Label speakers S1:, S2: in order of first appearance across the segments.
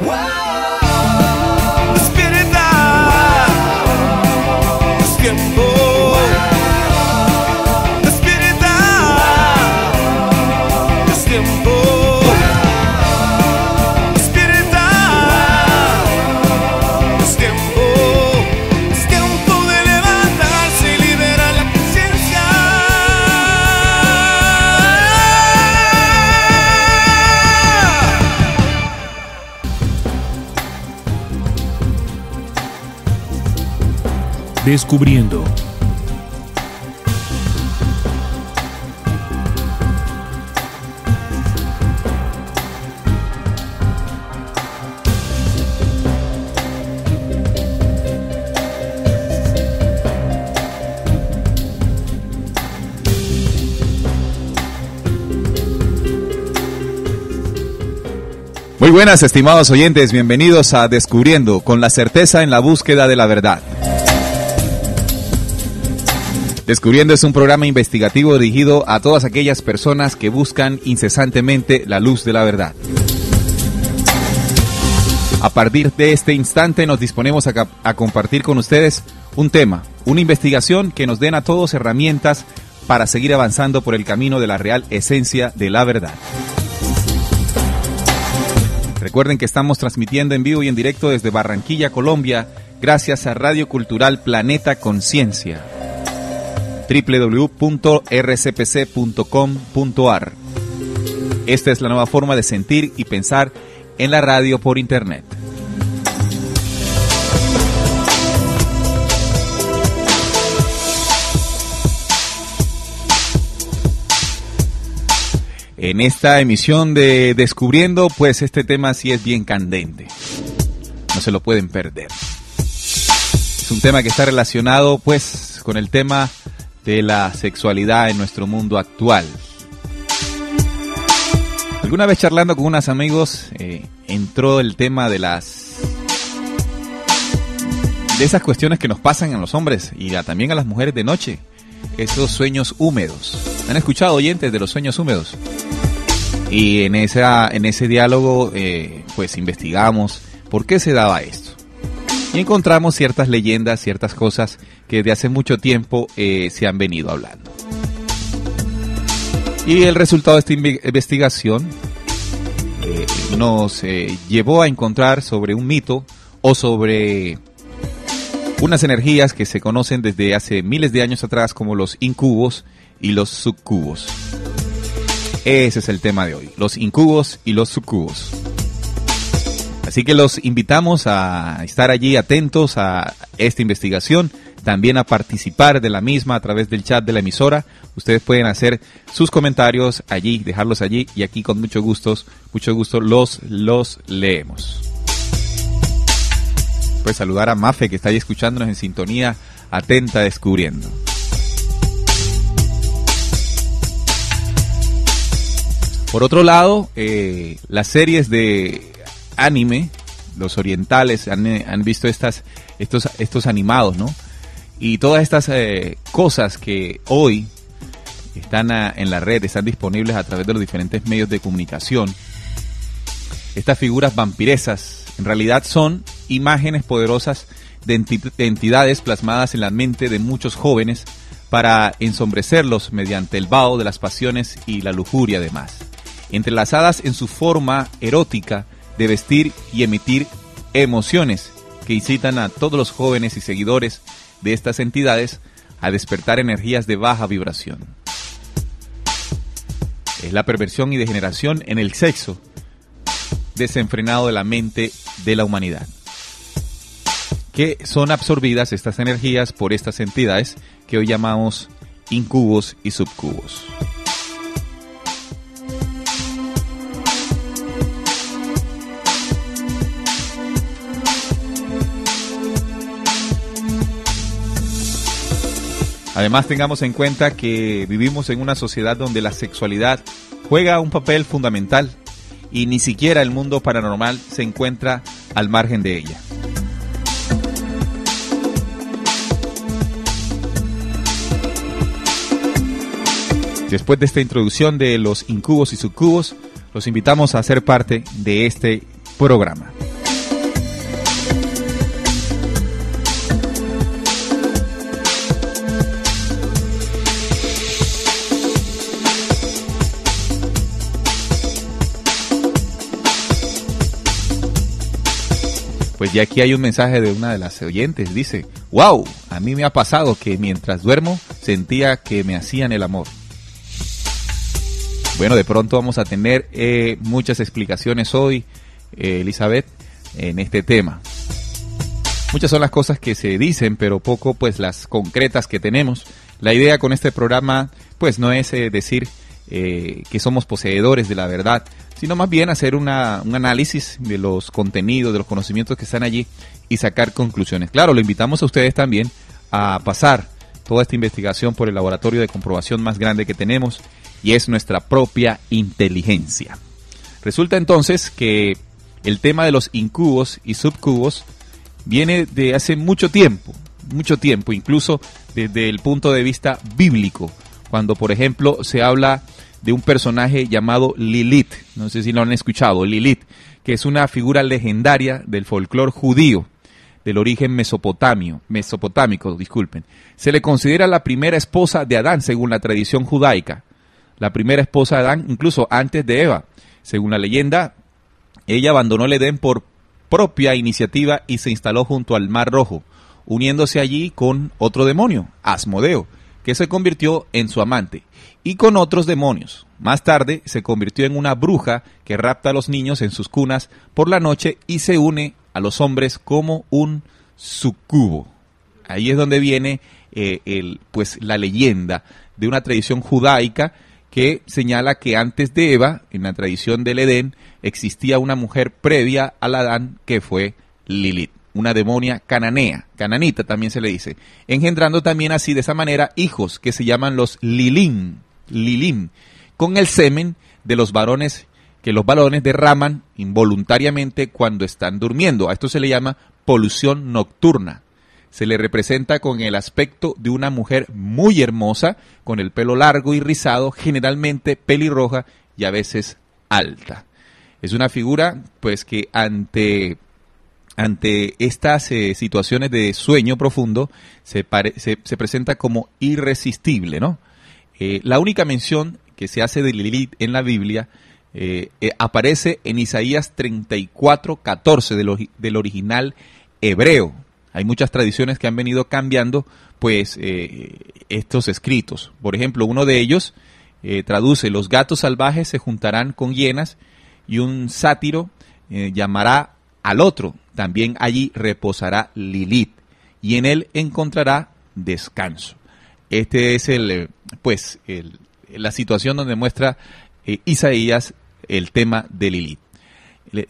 S1: Whoa! descubriendo. Muy buenas, estimados oyentes, bienvenidos a Descubriendo, con la certeza en la búsqueda de la verdad. Descubriendo es un programa investigativo dirigido a todas aquellas personas que buscan incesantemente la luz de la verdad. A partir de este instante nos disponemos a, compartir con ustedes un tema, una investigación que nos den a todos herramientas para seguir avanzando por el camino de la real esencia de la verdad. Recuerden que estamos transmitiendo en vivo y en directo desde Barranquilla, Colombia, gracias a Radio Cultural Planeta Conciencia www.rcpc.com.ar. Esta es la nueva forma de sentir y pensar en la radio por Internet. En esta emisión de Descubriendo, pues este tema sí es bien candente. No se lo pueden perder. Es un tema que está relacionado pues con el tema de la sexualidad en nuestro mundo actual. Alguna vez charlando con unos amigos eh, entró el tema de las de esas cuestiones que nos pasan a los hombres y también a las mujeres de noche, esos sueños húmedos. ¿Han escuchado oyentes de los sueños húmedos? Y en esa en ese diálogo eh, pues investigamos por qué se daba esto. Y encontramos ciertas leyendas, ciertas cosas que de hace mucho tiempo eh, se han venido hablando. Y el resultado de esta investigación eh, nos eh, llevó a encontrar sobre un mito o sobre unas energías que se conocen desde hace miles de años atrás como los incubos y los subcubos. Ese es el tema de hoy, los incubos y los subcubos. Así que los invitamos a estar allí atentos a esta investigación también a participar de la misma a través del chat de la emisora. Ustedes pueden hacer sus comentarios allí, dejarlos allí y aquí con mucho gusto, mucho gusto los, los leemos. Pues saludar a Mafe que está ahí escuchándonos en sintonía, atenta, descubriendo. Por otro lado, eh, las series de anime, los orientales han, eh, visto estas, estos, estos animados, ¿no? Y todas estas eh, cosas que hoy están ah, en la red, están disponibles a través de los diferentes medios de comunicación. Estas figuras vampiresas en realidad son imágenes poderosas de, de entidades plasmadas en la mente de muchos jóvenes para ensombrecerlos mediante el vaho de las pasiones y la lujuria además, entrelazadas en su forma erótica de vestir y emitir emociones que incitan a todos los jóvenes y seguidores de estas entidades a despertar energías de baja vibración. Es la perversión y degeneración en el sexo desenfrenado de la mente de la humanidad, que son absorbidas estas energías por estas entidades que hoy llamamos incubos y subcubos. Además, tengamos en cuenta que vivimos en una sociedad donde la sexualidad juega un papel fundamental y ni siquiera el mundo paranormal se encuentra al margen de ella. Después de esta introducción de los incubos y subcubos, los invitamos a ser parte de este programa. Pues ya aquí hay un mensaje de una de las oyentes. Dice, wow, a mí me ha pasado que mientras duermo sentía que me hacían el amor. Bueno, de pronto vamos a tener eh, muchas explicaciones hoy, eh, Elizabeth, en este tema. Muchas son las cosas que se dicen, pero poco pues las concretas que tenemos. La idea con este programa pues no es eh, decir que somos poseedores de la verdad, sino más bien hacer un análisis de los contenidos, de los conocimientos que están allí y sacar conclusiones. Claro, lo invitamos a ustedes también a pasar toda esta investigación por el laboratorio de comprobación más grande que tenemos y es nuestra propia inteligencia. Resulta entonces que el tema de los incubos y subcubos viene de hace mucho tiempo, mucho tiempo, incluso desde el punto de vista bíblico, cuando por ejemplo se habla de un personaje llamado Lilith, no sé si lo han escuchado, Lilith, que es una figura legendaria del folclore judío del origen mesopotámico, disculpen. Se le considera la primera esposa de Adán según la tradición judaica. La primera esposa de Adán incluso antes de Eva. Según la leyenda, ella abandonó el Edén por propia iniciativa y se instaló junto al Mar Rojo, uniéndose allí con otro demonio, Asmodeo, que se convirtió en su amante, y con otros demonios. Más tarde se convirtió en una bruja que rapta a los niños en sus cunas por la noche y se une a los hombres como un sucubo. Ahí es donde viene eh, el, pues, la leyenda de una tradición judaica que señala que antes de Eva, en la tradición del Edén, existía una mujer previa al Adán que fue Lilith una demonia cananea, cananita también se le dice, engendrando también así de esa manera hijos que se llaman los lilin, Lilim, con el semen de los varones que los varones derraman involuntariamente cuando están durmiendo. A esto se le llama polución nocturna. Se le representa con el aspecto de una mujer muy hermosa, con el pelo largo y rizado, generalmente pelirroja y a veces alta. Es una figura pues que ante ante estas eh, situaciones de sueño profundo se, se, presenta como irresistible, ¿no? Eh, la única mención que se hace de Lilith en la Biblia eh, aparece en Isaías 34, 14 del, del, original hebreo. Hay muchas tradiciones que han venido cambiando, pues, estos escritos. Por ejemplo, uno de ellos traduce, los gatos salvajes se juntarán con hienas y un sátiro llamará al otro. También allí reposará Lilith y en él encontrará descanso. Este es el, eh, pues, la situación donde muestra eh, Isaías el tema de Lilith.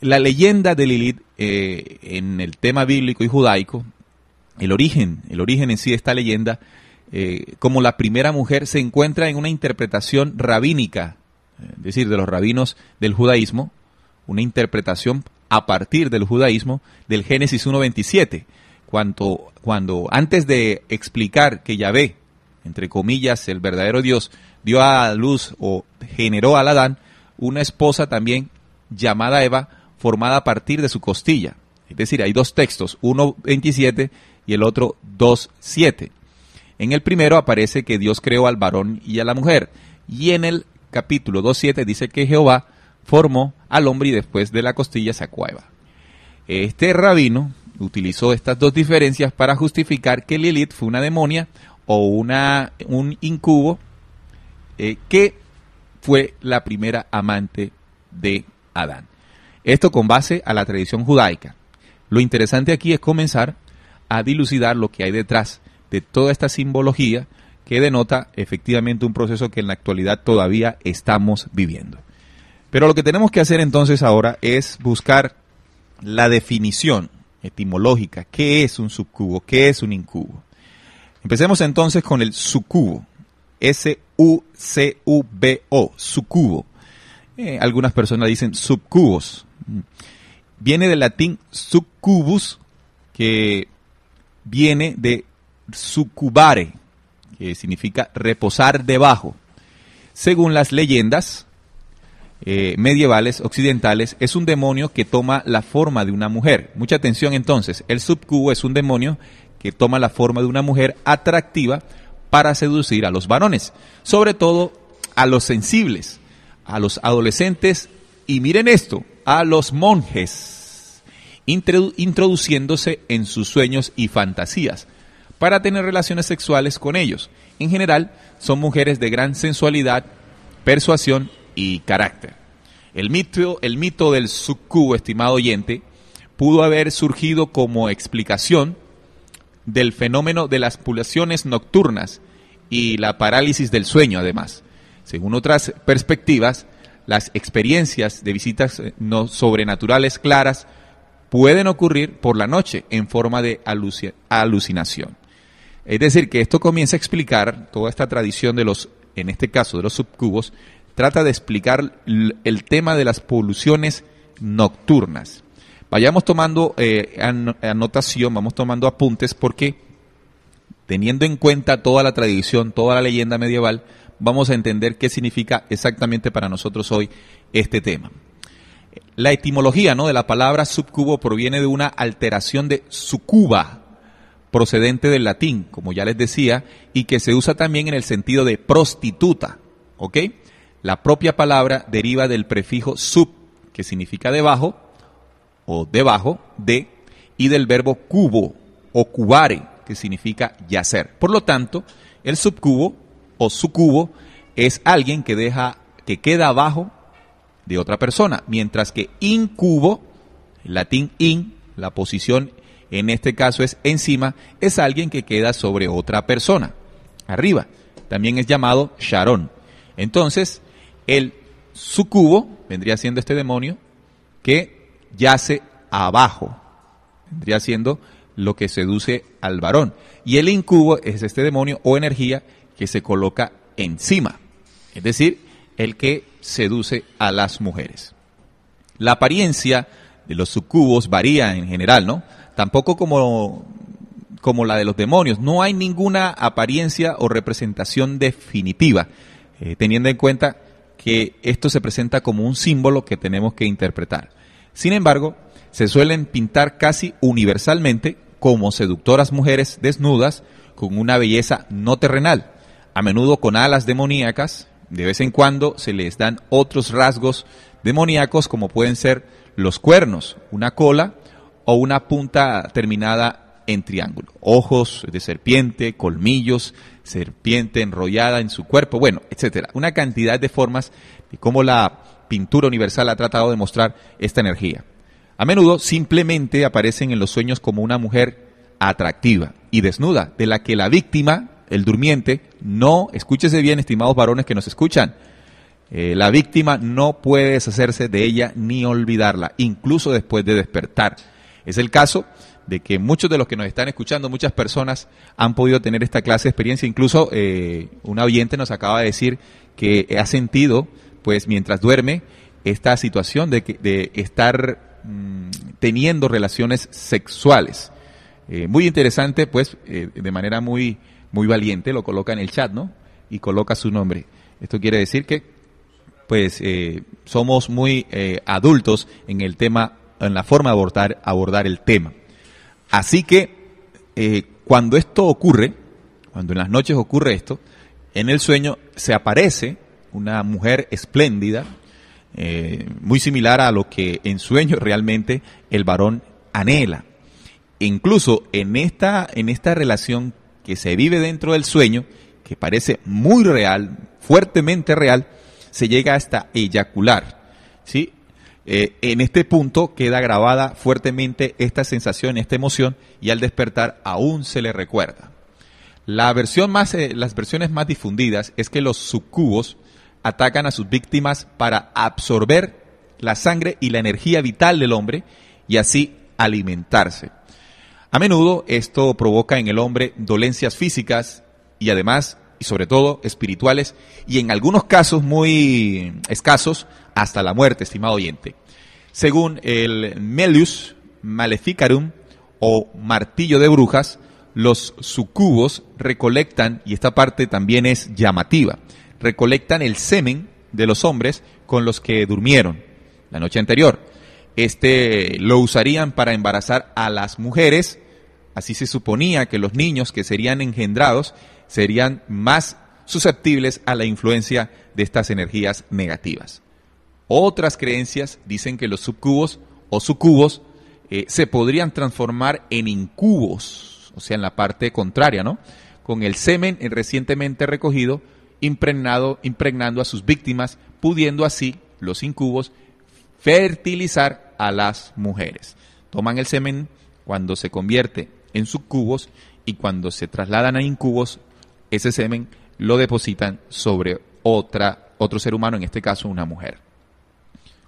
S1: La leyenda de Lilith eh, en el tema bíblico y judaico, el origen, el origen en sí de esta leyenda, como la primera mujer, se encuentra en una interpretación rabínica, es decir, de los rabinos del judaísmo, una interpretación a partir del judaísmo del Génesis 1.27, cuando, cuando antes de explicar que Yahvé, entre comillas, el verdadero Dios, dio a luz o generó al Adán una esposa también llamada Eva, formada a partir de su costilla. Es decir, hay dos textos, 1.27 y el otro 2.7. En el primero aparece que Dios creó al varón y a la mujer, y en el capítulo 2.7 dice que Jehová formó al hombre y después de la costilla se acueva. Este rabino utilizó estas dos diferencias para justificar que Lilith fue una demonia o una, un incubo eh, que fue la primera amante de Adán. Esto con base a la tradición judaica. Lo interesante aquí es comenzar a dilucidar lo que hay detrás de toda esta simbología que denota efectivamente un proceso que en la actualidad todavía estamos viviendo. Pero lo que tenemos que hacer entonces ahora es buscar la definición etimológica. ¿Qué es un subcubo? ¿Qué es un incubo? Empecemos entonces con el sucubo. S-U-C-U-B-O, sucubo. Eh, algunas personas dicen subcubos. Viene del latín subcubus, que viene de sucubare, que significa reposar debajo. Según las leyendas, eh, medievales occidentales es un demonio que toma la forma de una mujer. Mucha atención entonces, el subcubo es un demonio que toma la forma de una mujer atractiva para seducir a los varones, sobre todo a los sensibles, a los adolescentes y miren esto, a los monjes, introduciéndose en sus sueños y fantasías para tener relaciones sexuales con ellos. En general, son mujeres de gran sensualidad, persuasión y carácter. El mito, el mito del subcubo, estimado oyente, pudo haber surgido como explicación del fenómeno de las pulaciones nocturnas y la parálisis del sueño, además. Según otras perspectivas, las experiencias de visitas eh, no sobrenaturales claras pueden ocurrir por la noche en forma de alucinación. Es decir, que esto comienza a explicar toda esta tradición de los, en este caso, de los subcubos, trata de explicar el tema de las poluciones nocturnas. Vayamos tomando eh, anotación, vamos tomando apuntes porque teniendo en cuenta toda la tradición, toda la leyenda medieval, vamos a entender qué significa exactamente para nosotros hoy este tema. La etimología ¿no? de la palabra subcubo proviene de una alteración de sucuba, procedente del latín, como ya les decía, y que se usa también en el sentido de prostituta. ¿Ok? La propia palabra deriva del prefijo sub, que significa debajo o debajo de, y del verbo cubo o cubare, que significa yacer. Por lo tanto, el subcubo o sucubo es alguien que deja que queda abajo de otra persona, mientras que incubo, latín in, la posición en este caso es encima, es alguien que queda sobre otra persona, arriba. También es llamado Sharon. Entonces, el sucubo, vendría siendo este demonio, que yace abajo, vendría siendo lo que seduce al varón. Y el incubo es este demonio o energía que se coloca encima, es decir, el que seduce a las mujeres. La apariencia de los sucubos varía en general, ¿no? Tampoco como, como la de los demonios. No hay ninguna apariencia o representación definitiva, eh, teniendo en cuenta esto se presenta como un símbolo que tenemos que interpretar. Sin embargo, se suelen pintar casi universalmente como seductoras mujeres desnudas con una belleza no terrenal, a menudo con alas demoníacas, de vez en cuando se les dan otros rasgos demoníacos como pueden ser los cuernos, una cola o una punta terminada en triángulo, ojos de serpiente, colmillos, serpiente enrollada en su cuerpo, bueno, etcétera. Una cantidad de formas de cómo la pintura universal ha tratado de mostrar esta energía. A menudo simplemente aparecen en los sueños como una mujer atractiva y desnuda, de la que la víctima, el durmiente, no, escúchese bien, estimados varones que nos escuchan, eh, la víctima no puede deshacerse de ella ni olvidarla, incluso después de despertar. Es el caso de que muchos de los que nos están escuchando, muchas personas han podido tener esta clase de experiencia. Incluso eh, un oyente nos acaba de decir que ha sentido, pues mientras duerme, esta situación de, estar mm, teniendo relaciones sexuales. Eh, muy interesante, pues eh, de manera muy, muy valiente lo coloca en el chat, ¿no? Y coloca su nombre. Esto quiere decir que, pues, somos muy adultos en el tema, en la forma de abordar, abordar el tema. Así que eh, cuando esto ocurre, cuando en las noches ocurre esto, en el sueño se aparece una mujer espléndida, eh, muy similar a lo que en sueño realmente el varón anhela. E incluso en esta, en esta relación que se vive dentro del sueño, que parece muy real, fuertemente real, se llega hasta eyacular. ¿sí? Eh, en este punto queda grabada fuertemente esta sensación, esta emoción, y al despertar aún se le recuerda. La versión más, eh, las versiones más difundidas es que los sucubos atacan a sus víctimas para absorber la sangre y la energía vital del hombre y así alimentarse. A menudo esto provoca en el hombre dolencias físicas y además y sobre todo espirituales y en algunos casos muy escasos hasta la muerte, estimado oyente. Según el Melius Maleficarum o martillo de brujas, los sucubos recolectan, y esta parte también es llamativa, recolectan el semen de los hombres con los que durmieron la noche anterior. Este lo usarían para embarazar a las mujeres, así se suponía que los niños que serían engendrados serían más susceptibles a la influencia de estas energías negativas. Otras creencias dicen que los subcubos o sucubos eh, se podrían transformar en incubos, o sea, en la parte contraria, ¿no? Con el semen recientemente recogido, impregnado, impregnando a sus víctimas, pudiendo así los incubos fertilizar a las mujeres. Toman el semen cuando se convierte en subcubos y cuando se trasladan a incubos ese semen lo depositan sobre otra, otro ser humano, en este caso una mujer.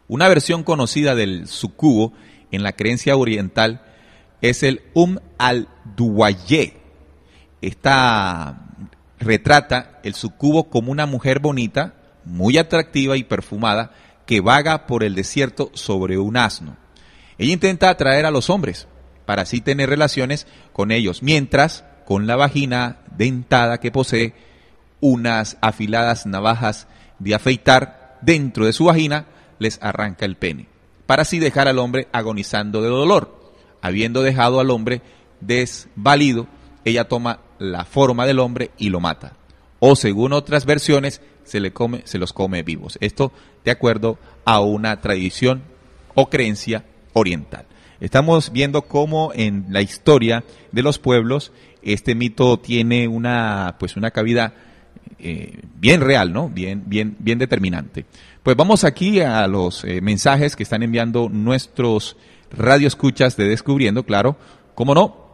S1: Una versión conocida del sucubo en la creencia oriental es el Um al duwaye Esta retrata el sucubo como una mujer bonita, muy atractiva y perfumada, que vaga por el desierto sobre un asno. Ella intenta atraer a los hombres para así tener relaciones con ellos, mientras con la vagina dentada que posee unas afiladas navajas de afeitar dentro de su vagina, les arranca el pene, para así dejar al hombre agonizando de dolor. Habiendo dejado al hombre desvalido, ella toma la forma del hombre y lo mata. O según otras versiones, se, le come, se los come vivos. Esto de acuerdo a una tradición o creencia oriental. Estamos viendo cómo en la historia de los pueblos este mito tiene una, pues una cabida eh, bien real, ¿no? Bien, bien, bien determinante. Pues vamos aquí a los eh, mensajes que están enviando nuestros radioescuchas de Descubriendo, claro. ¿Cómo no?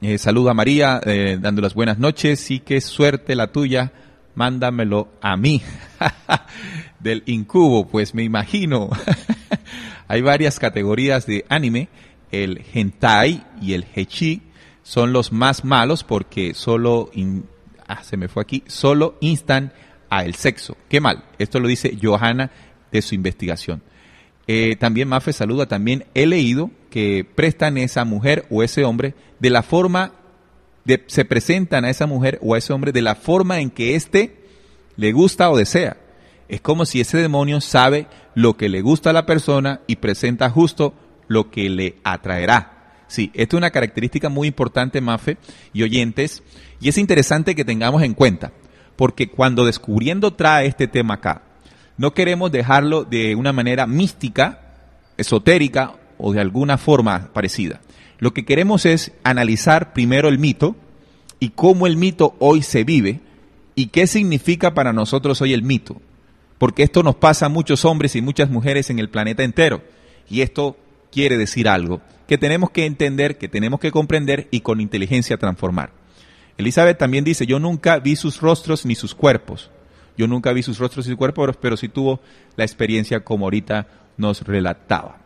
S1: Eh, saluda a María, dando las buenas noches y qué suerte la tuya. Mándamelo a mí. Del incubo, pues me imagino. Hay varias categorías de anime, el hentai y el hechi son los más malos porque solo, ah, se me fue aquí, solo instan a el sexo. Qué mal. Esto lo dice Johanna de su investigación. Eh, también Mafe saluda, también he leído que prestan esa mujer o ese hombre de la forma, de, se presentan a esa mujer o a ese hombre de la forma en que éste le gusta o desea. Es como si ese demonio sabe lo que le gusta a la persona y presenta justo lo que le atraerá. Sí, esto es una característica muy importante, Mafe y oyentes, y es interesante que tengamos en cuenta, porque cuando Descubriendo trae este tema acá, no queremos dejarlo de una manera mística, esotérica o de alguna forma parecida. Lo que queremos es analizar primero el mito y cómo el mito hoy se vive y qué significa para nosotros hoy el mito. Porque esto nos pasa a muchos hombres y muchas mujeres en el planeta entero. Y esto quiere decir algo que tenemos que entender, que tenemos que comprender y con inteligencia transformar. Elizabeth también dice, yo nunca vi sus rostros ni sus cuerpos. Yo nunca vi sus rostros ni sus cuerpos, pero sí tuvo la experiencia como ahorita nos relataba.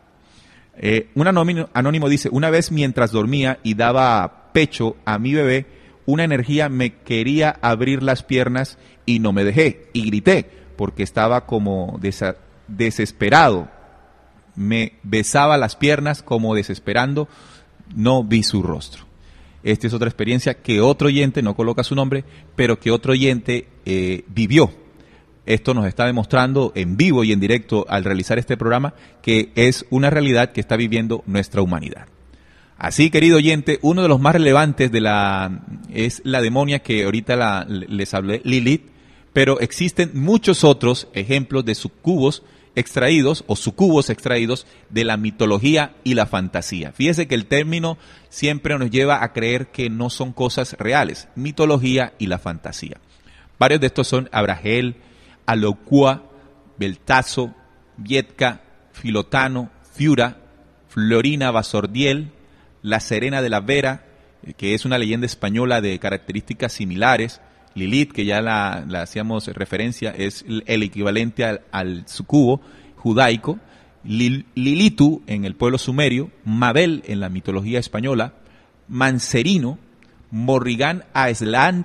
S1: Eh, un anónimo, dice, una vez mientras dormía y daba pecho a mi bebé, una energía me quería abrir las piernas y no me dejé. Y grité porque estaba como desesperado me besaba las piernas como desesperando, no vi su rostro. Esta es otra experiencia que otro oyente, no coloca su nombre, pero que otro oyente eh, vivió. Esto nos está demostrando en vivo y en directo al realizar este programa que es una realidad que está viviendo nuestra humanidad. Así, querido oyente, uno de los más relevantes de la es la demonia que ahorita la, les hablé, Lilith, pero existen muchos otros ejemplos de subcubos extraídos o sucubos extraídos de la mitología y la fantasía. Fíjese que el término siempre nos lleva a creer que no son cosas reales, mitología y la fantasía. Varios de estos son Abrahel, Alocua, Beltazo, Vietka, Filotano, Fiura, Florina Basordiel, La Serena de la Vera, eh, que es una leyenda española de características similares, Lilith, que ya la, hacíamos referencia, es el equivalente al, al sucubo judaico, Lilitu en el pueblo sumerio, Mabel en la mitología española, Mancerino, Morrigan Aesland,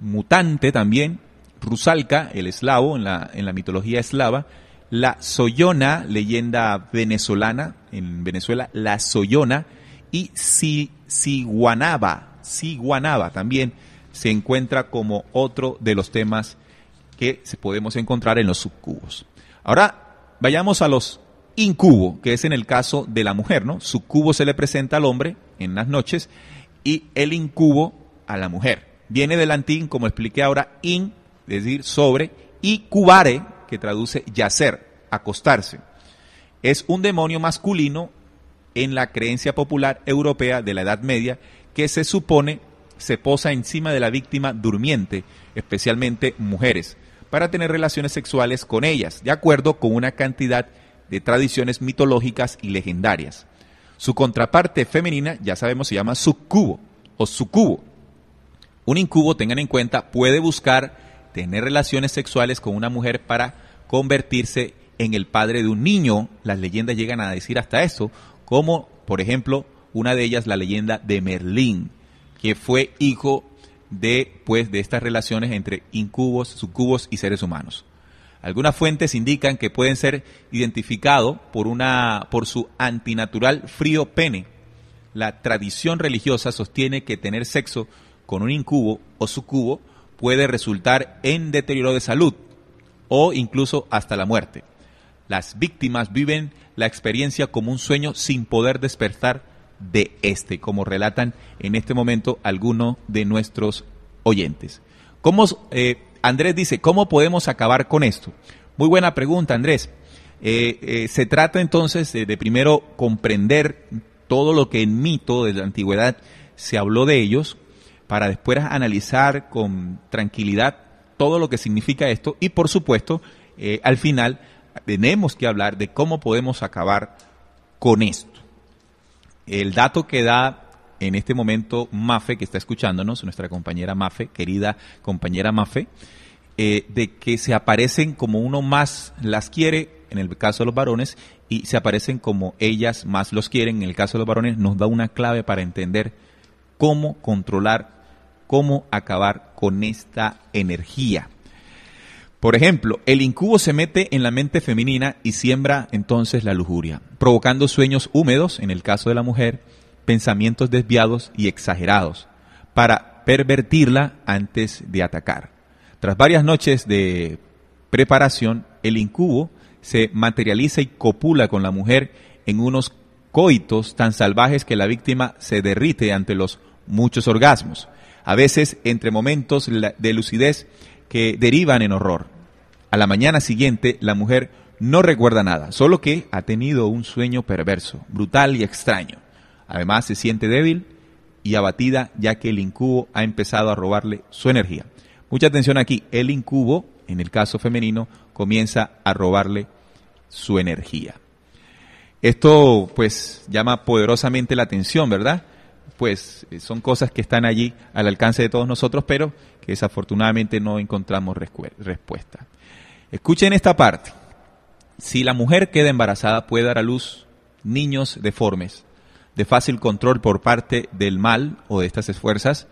S1: mutante también, Rusalka, el eslavo en la, en la mitología eslava, la Soyona, leyenda venezolana en Venezuela, la Soyona, y Siguanaba, Siguanaba también se encuentra como otro de los temas que podemos encontrar en los subcubos. Ahora, vayamos a los incubo, que es en el caso de la mujer, ¿no? Subcubo se le presenta al hombre en las noches y el incubo a la mujer. Viene del latín, como expliqué ahora, in, es decir, sobre, y cubare, que traduce yacer, acostarse. Es un demonio masculino en la creencia popular europea de la Edad Media que se supone se posa encima de la víctima durmiente, especialmente mujeres, para tener relaciones sexuales con ellas, de acuerdo con una cantidad de tradiciones mitológicas y legendarias. Su contraparte femenina, ya sabemos, se llama sucubo o sucubo. Un incubo, tengan en cuenta, puede buscar tener relaciones sexuales con una mujer para convertirse en el padre de un niño. Las leyendas llegan a decir hasta eso, como por ejemplo una de ellas la leyenda de Merlín, que fue hijo de, pues, de estas relaciones entre incubos, sucubos y seres humanos. Algunas fuentes indican que pueden ser identificados por, una, por su antinatural frío pene. La tradición religiosa sostiene que tener sexo con un incubo o sucubo puede resultar en deterioro de salud o incluso hasta la muerte. Las víctimas viven la experiencia como un sueño sin poder despertar de este, como relatan en este momento algunos de nuestros oyentes. ¿Cómo, eh, Andrés dice, ¿cómo podemos acabar con esto? Muy buena pregunta, Andrés. Eh, eh, se trata entonces de, de, primero comprender todo lo que en mito de la antigüedad se habló de ellos, para después analizar con tranquilidad todo lo que significa esto y por supuesto, al final tenemos que hablar de cómo podemos acabar con esto el dato que da en este momento Mafe, que está escuchándonos, nuestra compañera Mafe, querida compañera Mafe, eh, de que se aparecen como uno más las quiere, en el caso de los varones, y se aparecen como ellas más los quieren, en el caso de los varones, nos da una clave para entender cómo controlar, cómo acabar con esta energía por ejemplo, el incubo se mete en la mente femenina y siembra entonces la lujuria, provocando sueños húmedos, en el caso de la mujer, pensamientos desviados y exagerados, para pervertirla antes de atacar. Tras varias noches de preparación, el incubo se materializa y copula con la mujer en unos coitos tan salvajes que la víctima se derrite ante los muchos orgasmos, a veces entre momentos de lucidez que derivan en horror. A la mañana siguiente, la mujer no recuerda nada, solo que ha tenido un sueño perverso, brutal y extraño. Además, se siente débil y abatida ya que el incubo ha empezado a robarle su energía. Mucha atención aquí, el incubo, en el caso femenino, comienza a robarle su energía. Esto pues llama poderosamente la atención, ¿verdad? Pues eh, son cosas que están allí al alcance de todos nosotros, pero que desafortunadamente no encontramos respuesta. Escuchen esta parte. Si la mujer queda embarazada puede dar a luz niños deformes, de fácil control por parte del mal o de estas esfuerzas,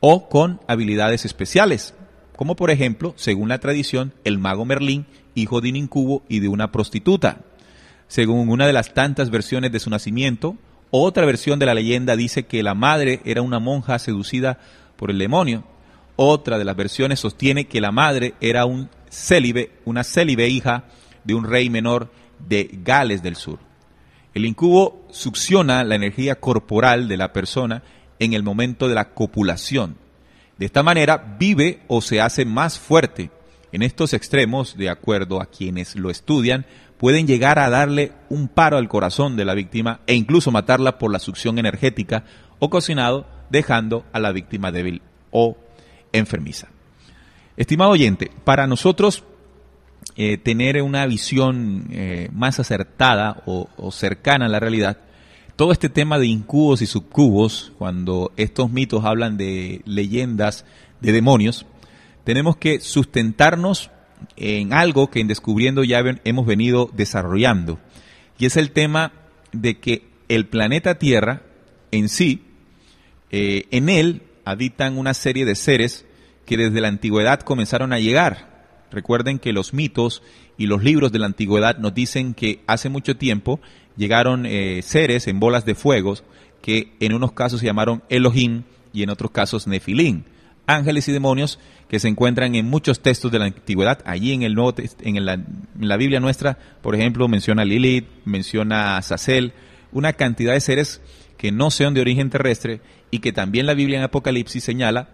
S1: o con habilidades especiales, como por ejemplo, según la tradición, el mago Merlín, hijo de un incubo y de una prostituta. Según una de las tantas versiones de su nacimiento, otra versión de la leyenda dice que la madre era una monja seducida por el demonio. Otra de las versiones sostiene que la madre era un célibe, una célibe hija de un rey menor de Gales del Sur. El incubo succiona la energía corporal de la persona en el momento de la copulación. De esta manera vive o se hace más fuerte. En estos extremos, de acuerdo a quienes lo estudian, pueden llegar a darle un paro al corazón de la víctima e incluso matarla por la succión energética o cocinado, dejando a la víctima débil o enfermiza. Estimado oyente, para nosotros eh, tener una visión eh, más acertada o, cercana a la realidad, todo este tema de incubos y subcubos, cuando estos mitos hablan de leyendas de demonios, tenemos que sustentarnos en algo que en Descubriendo ya hemos venido desarrollando, y es el tema de que el planeta Tierra en sí, eh, en él habitan una serie de seres que desde la antigüedad comenzaron a llegar. Recuerden que los mitos y los libros de la antigüedad nos dicen que hace mucho tiempo llegaron eh, seres en bolas de fuegos que en unos casos se llamaron Elohim y en otros casos Nefilim, Ángeles y demonios que se encuentran en muchos textos de la antigüedad. Allí en el nuevo la, en la Biblia nuestra, por ejemplo, menciona Lilith, menciona Sazel, una cantidad de seres que no sean de origen terrestre y que también la Biblia en Apocalipsis señala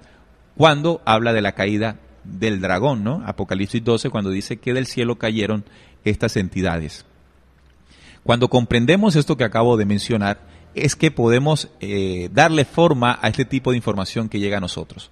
S1: cuando habla de la caída del dragón, ¿no? Apocalipsis 12, cuando dice que del cielo cayeron estas entidades. Cuando comprendemos esto que acabo de mencionar, es que podemos eh, darle forma a este tipo de información que llega a nosotros.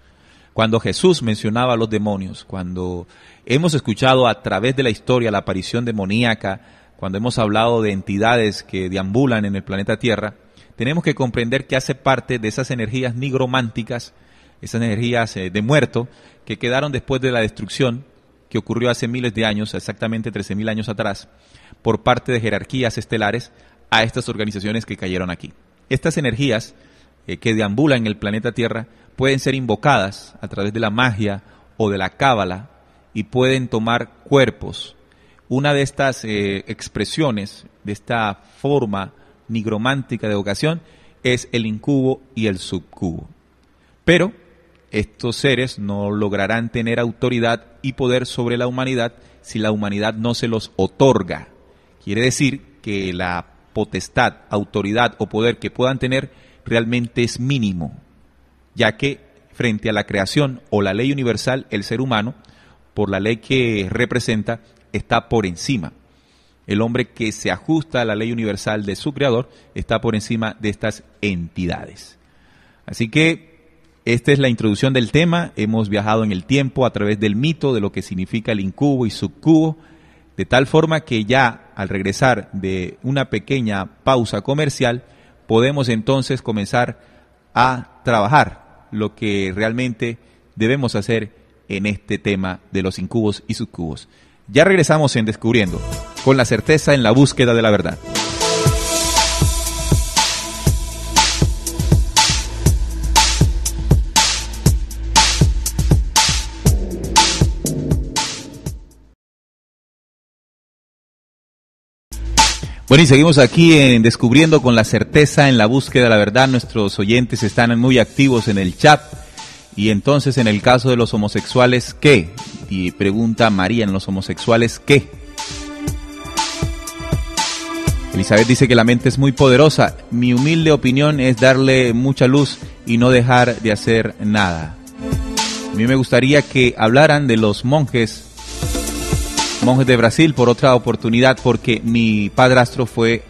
S1: Cuando Jesús mencionaba a los demonios, cuando hemos escuchado a través de la historia la aparición demoníaca, cuando hemos hablado de entidades que deambulan en el planeta Tierra, tenemos que comprender que hace parte de esas energías nigrománticas esas energías eh, de muerto que quedaron después de la destrucción que ocurrió hace miles de años, exactamente 13.000 años atrás, por parte de jerarquías estelares a estas organizaciones que cayeron aquí. Estas energías eh, que deambulan en el planeta Tierra pueden ser invocadas a través de la magia o de la cábala y pueden tomar cuerpos. Una de estas eh, expresiones, de esta forma nigromántica de evocación, es el incubo y el subcubo. Pero estos seres no lograrán tener autoridad y poder sobre la humanidad si la humanidad no se los otorga. Quiere decir que la potestad, autoridad o poder que puedan tener realmente es mínimo, ya que frente a la creación o la ley universal, el ser humano, por la ley que representa, está por encima. El hombre que se ajusta a la ley universal de su creador está por encima de estas entidades. Así que esta es la introducción del tema. Hemos viajado en el tiempo a través del mito de lo que significa el incubo y subcubo, de tal forma que ya al regresar de una pequeña pausa comercial, podemos entonces comenzar a trabajar lo que realmente debemos hacer en este tema de los incubos y subcubos. Ya regresamos en Descubriendo, con la certeza en la búsqueda de la verdad. Bueno, y seguimos aquí en Descubriendo con la certeza, en la búsqueda de la verdad. Nuestros oyentes están muy activos en el chat. Y entonces, en el caso de los homosexuales, ¿qué? Y pregunta María, ¿en los homosexuales qué? Elizabeth dice que la mente es muy poderosa. Mi humilde opinión es darle mucha luz y no dejar de hacer nada. A mí me gustaría que hablaran de los monjes monjes de Brasil por otra oportunidad porque mi padrastro fue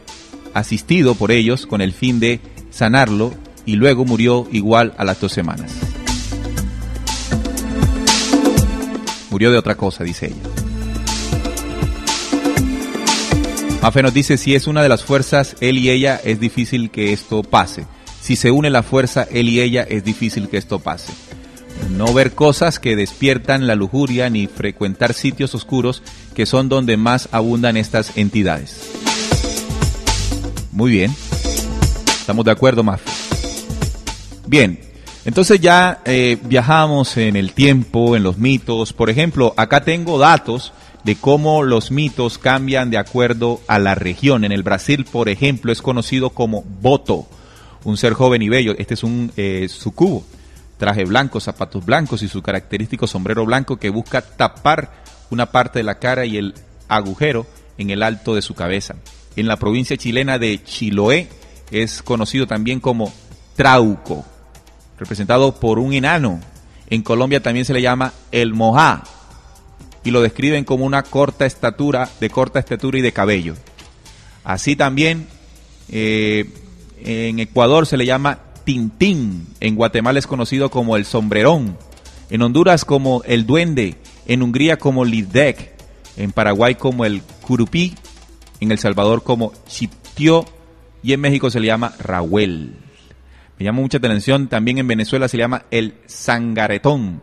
S1: asistido por ellos con el fin de sanarlo y luego murió igual a las dos semanas. Murió de otra cosa, dice ella. Mafe nos dice, si es una de las fuerzas, él y ella, es difícil que esto pase. Si se une la fuerza, él y ella, es difícil que esto pase no ver cosas que despiertan la lujuria ni frecuentar sitios oscuros que son donde más abundan estas entidades. Muy bien. Estamos de acuerdo, Maf. Bien. Entonces ya eh, viajamos en el tiempo, en los mitos. Por ejemplo, acá tengo datos de cómo los mitos cambian de acuerdo a la región. En el Brasil, por ejemplo, es conocido como Boto, un ser joven y bello. Este es un eh, sucubo traje blanco, zapatos blancos y su característico sombrero blanco que busca tapar una parte de la cara y el agujero en el alto de su cabeza. En la provincia chilena de Chiloé es conocido también como Trauco, representado por un enano. En Colombia también se le llama el Mojá y lo describen como una corta estatura, de corta estatura y de cabello. Así también eh, en Ecuador se le llama Tintín, en Guatemala es conocido como el sombrerón, en Honduras como el duende, en Hungría como Lidek, en Paraguay como el curupí, en El Salvador como chiptio y en México se le llama rahuel. Me llama mucha atención, también en Venezuela se le llama el sangaretón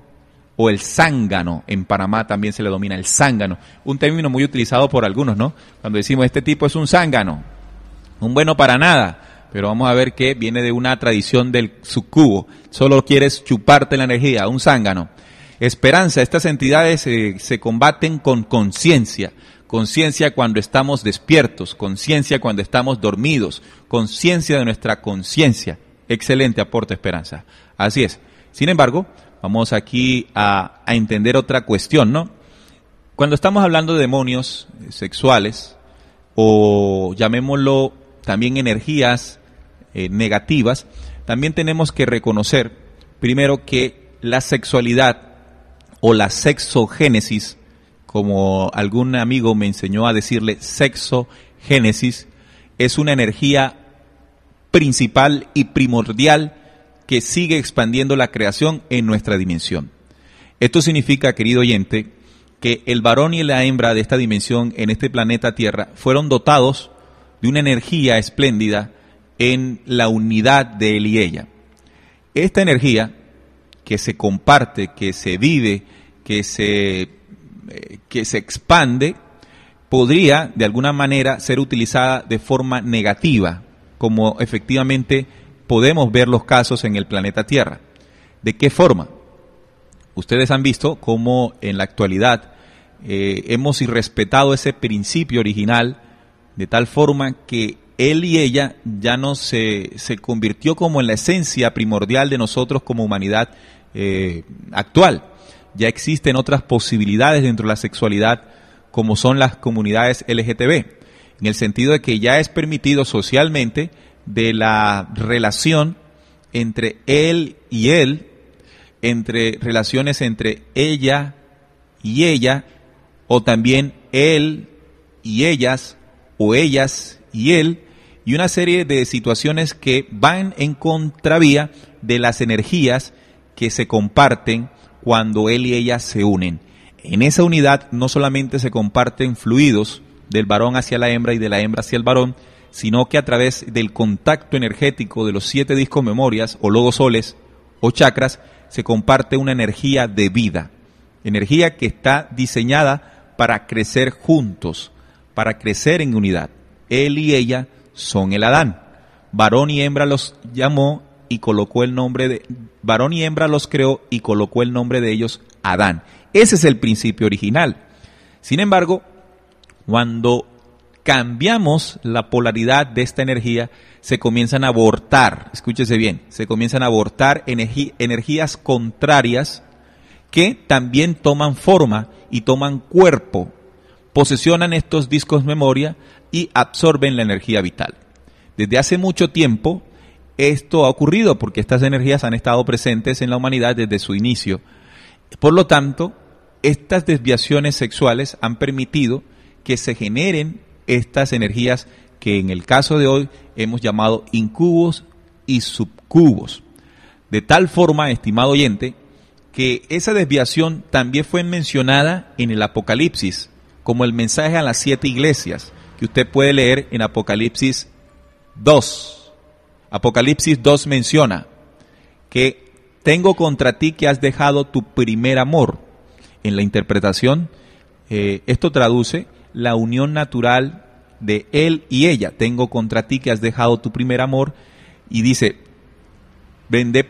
S1: o el zángano. En Panamá también se le domina el zángano. Un término muy utilizado por algunos, ¿no? Cuando decimos este tipo es un zángano, un bueno para nada pero vamos a ver que viene de una tradición del sucubo. Solo quieres chuparte la energía, un zángano. Esperanza, estas entidades eh, se combaten con conciencia. Conciencia cuando estamos despiertos, conciencia cuando estamos dormidos, conciencia de nuestra conciencia. Excelente aporte, Esperanza. Así es. Sin embargo, vamos aquí a, a entender otra cuestión, ¿no? Cuando estamos hablando de demonios eh, sexuales, o llamémoslo también energías eh, negativas, también tenemos que reconocer, primero, que la sexualidad o la sexogénesis, como algún amigo me enseñó a decirle, sexogénesis, es una energía principal y primordial que sigue expandiendo la creación en nuestra dimensión. Esto significa, querido oyente, que el varón y la hembra de esta dimensión en este planeta Tierra fueron dotados de una energía espléndida en la unidad de él y ella. Esta energía que se comparte, que se vive, que se, eh, que se expande, podría de alguna manera ser utilizada de forma negativa, como efectivamente podemos ver los casos en el planeta Tierra. ¿De qué forma? Ustedes han visto cómo en la actualidad eh, hemos irrespetado ese principio original de tal forma que él y ella ya no se, convirtió como en la esencia primordial de nosotros como humanidad eh, actual. Ya existen otras posibilidades dentro de la sexualidad como son las comunidades LGTB, en el sentido de que ya es permitido socialmente de la relación entre él y él, entre relaciones entre ella y ella, o también él y ellas, o ellas y él, y una serie de situaciones que van en contravía de las energías que se comparten cuando él y ella se unen. En esa unidad no solamente se comparten fluidos del varón hacia la hembra y de la hembra hacia el varón, sino que a través del contacto energético de los siete discos memorias o logosoles o chakras se comparte una energía de vida, energía que está diseñada para crecer juntos, para crecer en unidad. Él y ella son el Adán. Varón y hembra los llamó y colocó el nombre de varón y hembra los creó y colocó el nombre de ellos Adán. Ese es el principio original. Sin embargo, cuando cambiamos la polaridad de esta energía, se comienzan a abortar, escúchese bien, se comienzan a abortar energías contrarias que también toman forma y toman cuerpo posesionan estos discos memoria y absorben la energía vital. Desde hace mucho tiempo esto ha ocurrido porque estas energías han estado presentes en la humanidad desde su inicio. Por lo tanto, estas desviaciones sexuales han permitido que se generen estas energías que en el caso de hoy hemos llamado incubos y subcubos. De tal forma, estimado oyente, que esa desviación también fue mencionada en el Apocalipsis, como el mensaje a las siete iglesias que usted puede leer en Apocalipsis 2. Apocalipsis 2 menciona que tengo contra ti que has dejado tu primer amor. En la interpretación, eh, esto traduce la unión natural de él y ella. Tengo contra ti que has dejado tu primer amor. Y dice, vende,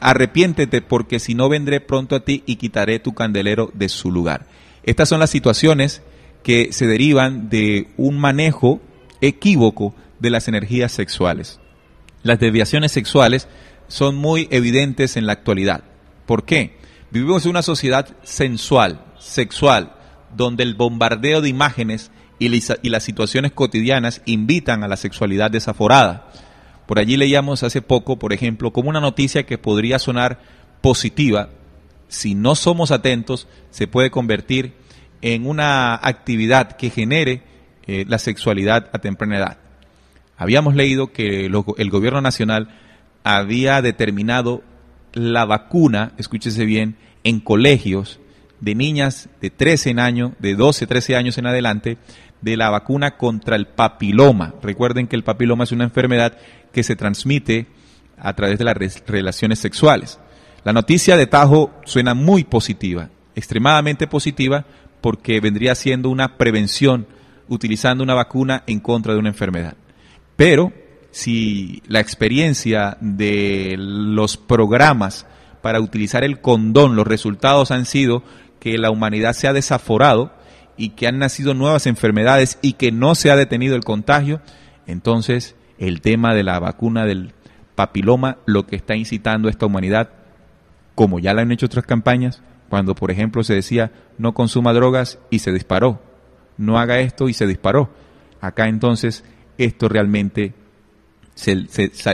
S1: arrepiéntete porque si no vendré pronto a ti y quitaré tu candelero de su lugar. Estas son las situaciones que se derivan de un manejo equívoco de las energías sexuales. Las desviaciones sexuales son muy evidentes en la actualidad. ¿Por qué? Vivimos en una sociedad sensual, sexual, donde el bombardeo de imágenes y, las situaciones cotidianas invitan a la sexualidad desaforada. Por allí leíamos hace poco, por ejemplo, como una noticia que podría sonar positiva, si no somos atentos, se puede convertir en una actividad que genere eh, la sexualidad a temprana edad. Habíamos leído que el gobierno nacional había determinado la vacuna, escúchese bien, en colegios de niñas de 13 años, de 12, 13 años en adelante, de la vacuna contra el papiloma. Recuerden que el papiloma es una enfermedad que se transmite a través de las relaciones sexuales. La noticia de Tajo suena muy positiva, extremadamente positiva, porque vendría siendo una prevención utilizando una vacuna en contra de una enfermedad. Pero si la experiencia de los programas para utilizar el condón, los resultados han sido que la humanidad se ha desaforado y que han nacido nuevas enfermedades y que no se ha detenido el contagio, entonces el tema de la vacuna del papiloma lo que está incitando a esta humanidad, como ya la han hecho otras campañas, cuando, por ejemplo, se decía no consuma drogas y se disparó, no haga esto y se disparó. Acá entonces esto realmente se,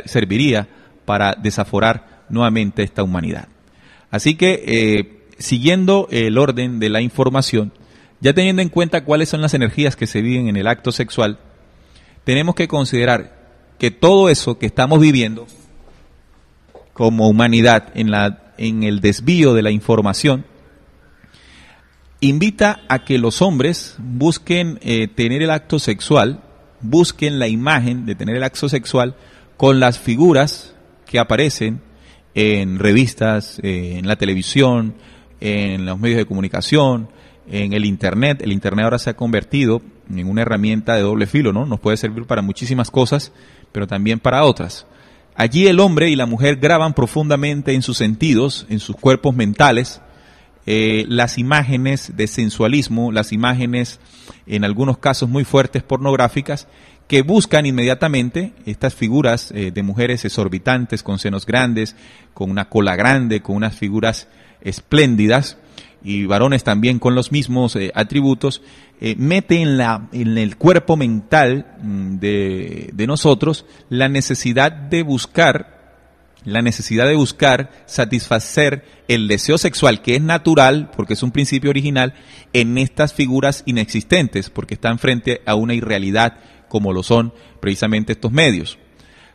S1: serviría para desaforar nuevamente esta humanidad. Así que, eh, siguiendo el orden de la información, ya teniendo en cuenta cuáles son las energías que se viven en el acto sexual, tenemos que considerar que todo eso que estamos viviendo como humanidad en la en el desvío de la información, invita a que los hombres busquen eh, tener el acto sexual, busquen la imagen de tener el acto sexual con las figuras que aparecen en revistas, eh, en la televisión, en los medios de comunicación, en el Internet. El Internet ahora se ha convertido en una herramienta de doble filo, ¿no? Nos puede servir para muchísimas cosas, pero también para otras. Allí el hombre y la mujer graban profundamente en sus sentidos, en sus cuerpos mentales, eh, las imágenes de sensualismo, las imágenes, en algunos casos muy fuertes, pornográficas, que buscan inmediatamente estas figuras eh, de mujeres exorbitantes, con senos grandes, con una cola grande, con unas figuras espléndidas, y varones también con los mismos eh, atributos, eh, mete en, la, en el cuerpo mental mm, de, nosotros la necesidad de buscar la necesidad de buscar satisfacer el deseo sexual, que es natural, porque es un principio original, en estas figuras inexistentes, porque están frente a una irrealidad como lo son precisamente estos medios.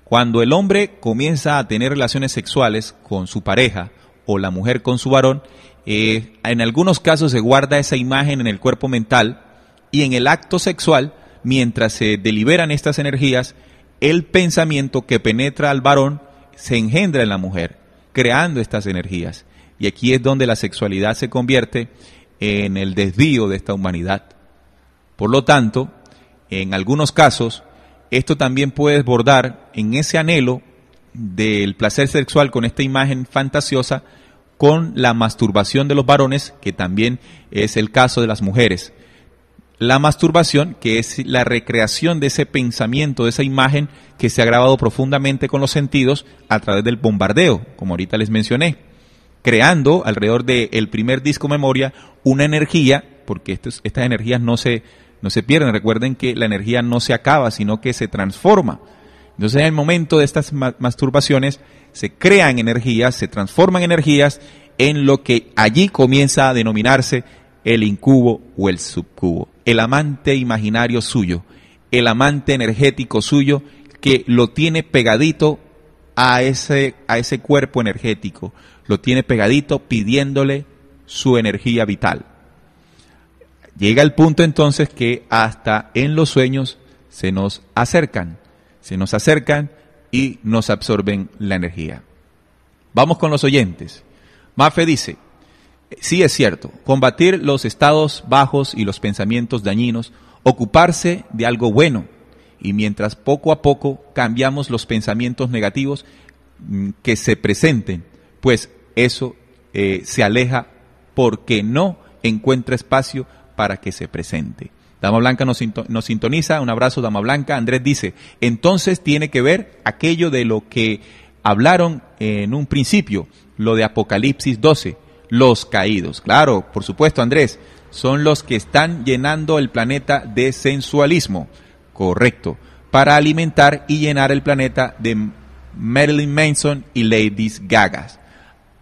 S1: Cuando el hombre comienza a tener relaciones sexuales con su pareja o la mujer con su varón, eh, en algunos casos se guarda esa imagen en el cuerpo mental, y en el acto sexual, mientras se deliberan estas energías, el pensamiento que penetra al varón se engendra en la mujer, creando estas energías. Y aquí es donde la sexualidad se convierte en el desvío de esta humanidad. Por lo tanto, en algunos casos, esto también puede desbordar en ese anhelo del placer sexual con esta imagen fantasiosa, con la masturbación de los varones, que también es el caso de las mujeres. La masturbación, que es la recreación de ese pensamiento, de esa imagen que se ha grabado profundamente con los sentidos a través del bombardeo, como ahorita les mencioné, creando alrededor del primer disco memoria una energía, porque estas energías no se, no se pierden. Recuerden que la energía no se acaba, sino que se transforma. Entonces, en el momento de estas masturbaciones, se crean energías, se transforman energías en lo que allí comienza a denominarse el incubo o el subcubo el amante imaginario suyo, el amante energético suyo que lo tiene pegadito a ese, a ese cuerpo energético, lo tiene pegadito pidiéndole su energía vital. Llega el punto entonces que hasta en los sueños se nos acercan, se nos acercan y nos absorben la energía. Vamos con los oyentes. Mafe dice, Sí es cierto, combatir los estados bajos y los pensamientos dañinos, ocuparse de algo bueno, y mientras poco a poco cambiamos los pensamientos negativos mm, que se presenten, pues eso eh, se aleja porque no encuentra espacio para que se presente. Dama Blanca nos, nos, sintoniza, un abrazo Dama Blanca. Andrés dice, entonces tiene que ver aquello de lo que hablaron en un principio, lo de Apocalipsis 12, los caídos. Claro, por supuesto, Andrés, son los que están llenando el planeta de sensualismo. Correcto. Para alimentar y llenar el planeta de Marilyn Manson y Ladies Gagas.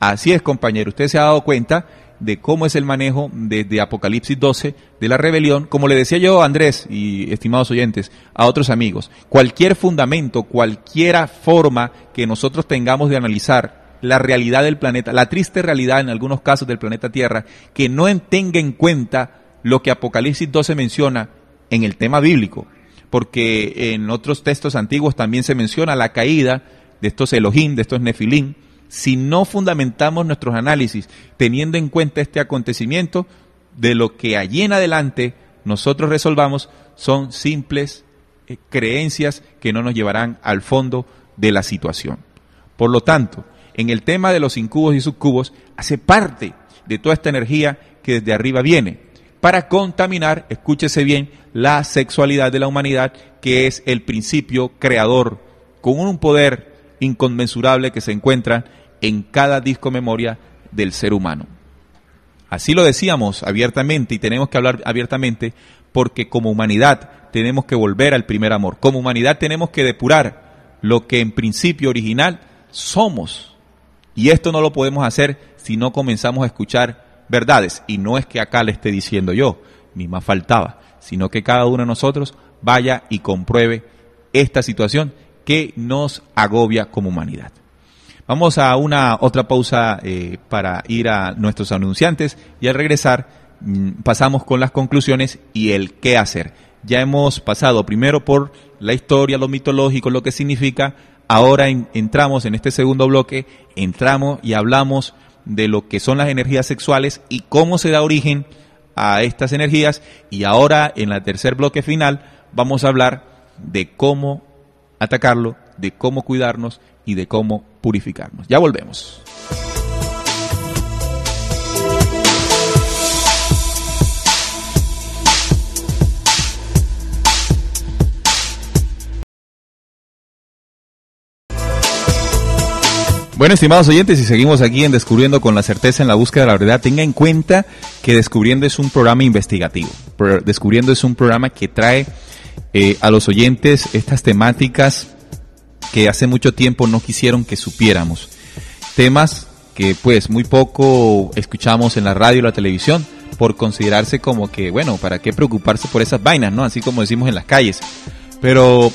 S1: Así es, compañero. Usted se ha dado cuenta de cómo es el manejo desde Apocalipsis 12 de la rebelión, como le decía yo Andrés y estimados oyentes, a otros amigos, cualquier fundamento, cualquiera forma que nosotros tengamos de analizar la realidad del planeta, la triste realidad en algunos casos del planeta Tierra, que no tenga en cuenta lo que Apocalipsis se menciona en el tema bíblico, porque en otros textos antiguos también se menciona la caída de estos Elohim, de estos Nefilim. Si no fundamentamos nuestros análisis teniendo en cuenta este acontecimiento, de lo que allí en adelante nosotros resolvamos son simples eh, creencias que no nos llevarán al fondo de la situación. Por lo tanto, en el tema de los incubos y subcubos, hace parte de toda esta energía que desde arriba viene para contaminar, escúchese bien, la sexualidad de la humanidad, que es el principio creador, con un poder inconmensurable que se encuentra en cada disco memoria del ser humano. Así lo decíamos abiertamente y tenemos que hablar abiertamente porque como humanidad tenemos que volver al primer amor, como humanidad tenemos que depurar lo que en principio original somos y esto no lo podemos hacer si no comenzamos a escuchar verdades. Y no es que acá le esté diciendo yo, ni más faltaba, sino que cada uno de nosotros vaya y compruebe esta situación que nos agobia como humanidad. Vamos a una otra pausa eh, para ir a nuestros anunciantes y al regresar mm, pasamos con las conclusiones y el qué hacer. Ya hemos pasado primero por la historia, lo mitológico, lo que significa Ahora entramos en este segundo bloque, entramos y hablamos de lo que son las energías sexuales y cómo se da origen a estas energías. Y ahora en el tercer bloque final vamos a hablar de cómo atacarlo, de cómo cuidarnos y de cómo purificarnos. Ya volvemos. Bueno, estimados oyentes, si seguimos aquí en Descubriendo con la certeza en la búsqueda de la verdad, tenga en cuenta que Descubriendo es un programa investigativo. Descubriendo es un programa que trae eh, a los oyentes estas temáticas que hace mucho tiempo no quisieron que supiéramos. Temas que pues muy poco escuchamos en la radio o la televisión por considerarse como que, bueno, ¿para qué preocuparse por esas vainas, no? Así como decimos en las calles. Pero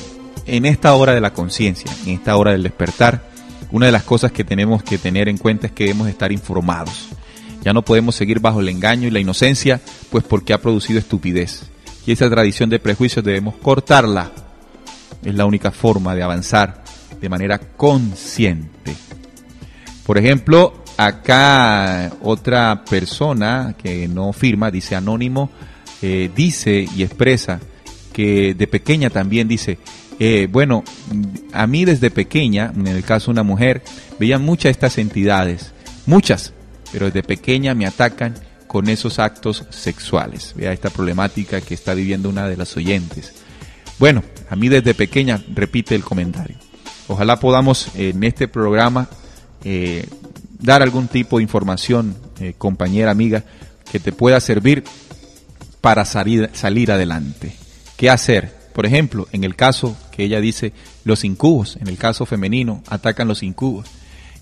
S1: en esta hora de la conciencia, en esta hora del despertar, una de las cosas que tenemos que tener en cuenta es que debemos estar informados. Ya no podemos seguir bajo el engaño y la inocencia, pues porque ha producido estupidez. Y esa tradición de prejuicios debemos cortarla. Es la única forma de avanzar de manera consciente. Por ejemplo, acá otra persona que no firma, dice anónimo, eh, dice y expresa que de pequeña también dice, eh, bueno, a mí desde pequeña, en el caso de una mujer, veía muchas de estas entidades, muchas, pero desde pequeña me atacan con esos actos sexuales. Vea esta problemática que está viviendo una de las oyentes. Bueno, a mí desde pequeña, repite el comentario. Ojalá podamos en este programa eh, dar algún tipo de información, eh, compañera, amiga, que te pueda servir para salir, salir adelante. ¿Qué hacer? Por ejemplo, en el caso que ella dice, los incubos, en el caso femenino, atacan los incubos.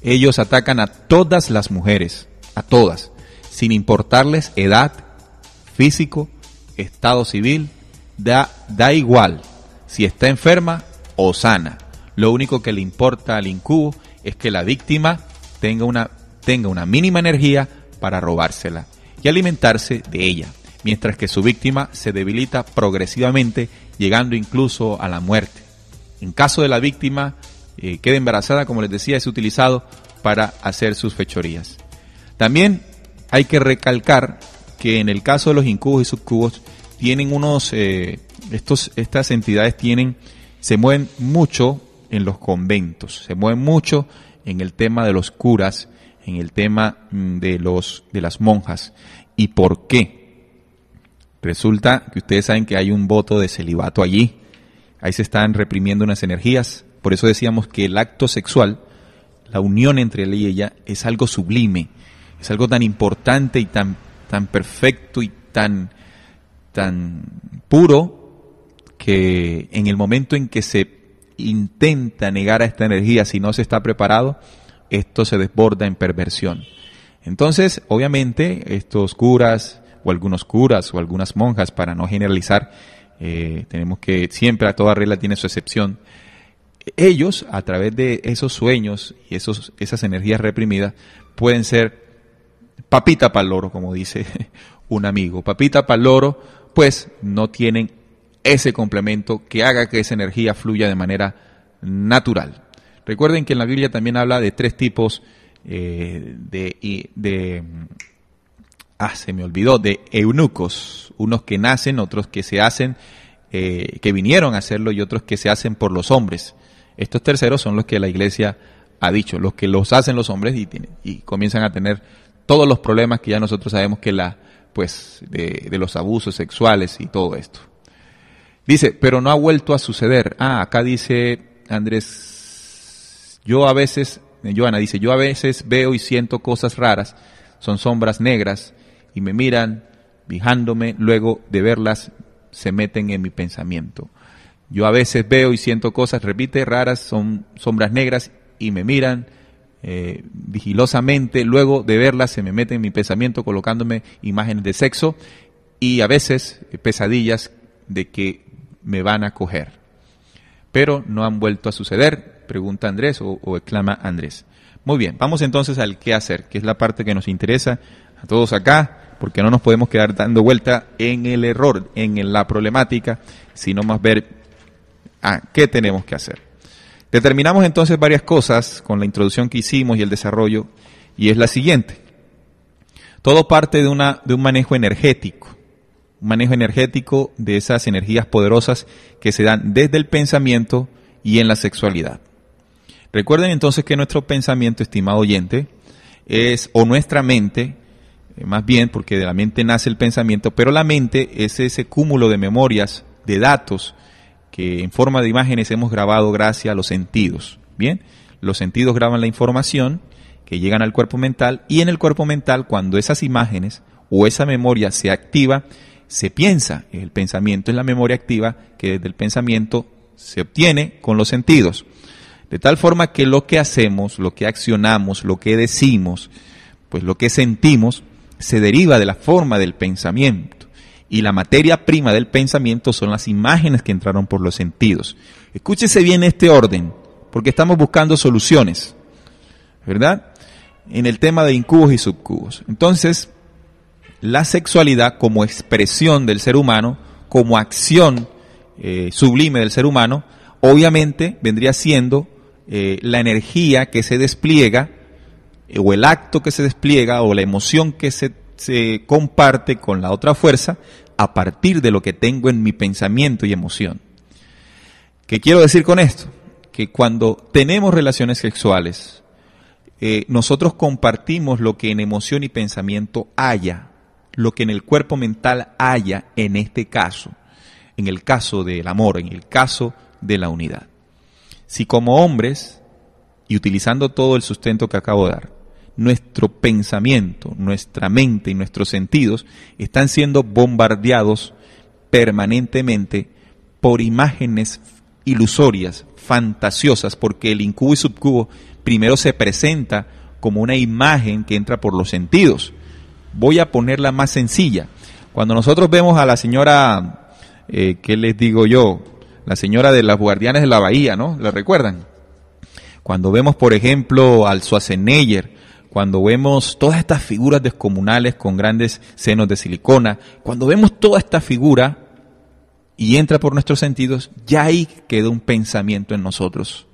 S1: Ellos atacan a todas las mujeres, a todas, sin importarles edad, físico, estado civil, da, da igual si está enferma o sana. Lo único que le importa al incubo es que la víctima tenga una, tenga una mínima energía para robársela y alimentarse de ella, mientras que su víctima se debilita progresivamente llegando incluso a la muerte. En caso de la víctima eh, quede embarazada, como les decía, es utilizado para hacer sus fechorías. También hay que recalcar que en el caso de los incubos y subcubos tienen unos eh, estos estas entidades tienen se mueven mucho en los conventos, se mueven mucho en el tema de los curas, en el tema mm, de los de las monjas. ¿Y por qué? Resulta que ustedes saben que hay un voto de celibato allí. Ahí se están reprimiendo unas energías. Por eso decíamos que el acto sexual, la unión entre él y ella, es algo sublime. Es algo tan importante y tan, tan perfecto y tan, tan puro que en el momento en que se intenta negar a esta energía si no se está preparado, esto se desborda en perversión. Entonces, obviamente, estos curas, o algunos curas o algunas monjas, para no generalizar, eh, tenemos que siempre a toda regla tiene su excepción. Ellos, a través de esos sueños y esos, esas energías reprimidas, pueden ser papita para loro, como dice un amigo. Papita para loro, pues no tienen ese complemento que haga que esa energía fluya de manera natural. Recuerden que en la Biblia también habla de tres tipos eh, de ah, se me olvidó, de eunucos, unos que nacen, otros que se hacen, eh, que vinieron a hacerlo y otros que se hacen por los hombres. Estos terceros son los que la iglesia ha dicho, los que los hacen los hombres y, tienen, y comienzan a tener todos los problemas que ya nosotros sabemos que la, pues, de, de los abusos sexuales y todo esto. Dice, pero no ha vuelto a suceder. Ah, acá dice Andrés, yo a veces, eh, Joana dice, yo a veces veo y siento cosas raras, son sombras negras, y me miran, fijándome, luego de verlas se meten en mi pensamiento. Yo a veces veo y siento cosas, repite, raras, son sombras negras y me miran eh, vigilosamente, luego de verlas se me meten en mi pensamiento colocándome imágenes de sexo y a veces eh, pesadillas de que me van a coger. Pero no han vuelto a suceder, pregunta Andrés o exclama Andrés. Muy bien, vamos entonces al qué hacer, que es la parte que nos interesa a todos acá porque no nos podemos quedar dando vuelta en el error, en la problemática, sino más ver a ah, qué tenemos que hacer. Determinamos entonces varias cosas con la introducción que hicimos y el desarrollo, y es la siguiente. Todo parte de, de un manejo energético, un manejo energético de esas energías poderosas que se dan desde el pensamiento y en la sexualidad. Recuerden entonces que nuestro pensamiento, estimado oyente, es o nuestra mente eh, más bien porque de la mente nace el pensamiento, pero la mente es ese cúmulo de memorias, de datos, que en forma de imágenes hemos grabado gracias a los sentidos. Bien, los sentidos graban la información que llegan al cuerpo mental y en el cuerpo mental cuando esas imágenes o esa memoria se activa, se piensa, el pensamiento es la memoria activa que desde el pensamiento se obtiene con los sentidos. De tal forma que lo que hacemos, lo que accionamos, lo que decimos, pues lo que sentimos, se deriva de la forma del pensamiento. Y la materia prima del pensamiento son las imágenes que entraron por los sentidos. Escúchese bien este orden, porque estamos buscando soluciones, ¿verdad? En el tema de incubos y subcubos. Entonces, la sexualidad como expresión del ser humano, como acción eh, sublime del ser humano, obviamente vendría siendo eh, la energía que se despliega eh, o el acto que se despliega o la emoción que se, comparte con la otra fuerza a partir de lo que tengo en mi pensamiento y emoción. ¿Qué quiero decir con esto? Que cuando tenemos relaciones sexuales, eh, nosotros compartimos lo que en emoción y pensamiento haya, lo que en el cuerpo mental haya en este caso, en el caso del amor, en el caso de la unidad. Si como hombres, y utilizando todo el sustento que acabo de dar, nuestro pensamiento, nuestra mente y nuestros sentidos están siendo bombardeados permanentemente por imágenes ilusorias, fantasiosas, porque el incubo y subcubo primero se presenta como una imagen que entra por los sentidos. Voy a ponerla más sencilla. Cuando nosotros vemos a la señora, eh, ¿qué les digo yo? La señora de las guardianes de la bahía, ¿no? ¿La recuerdan? Cuando vemos, por ejemplo, al Schwarzenegger cuando vemos todas estas figuras descomunales con grandes senos de silicona, cuando vemos toda esta figura y entra por nuestros sentidos, ya ahí queda un pensamiento en nosotros.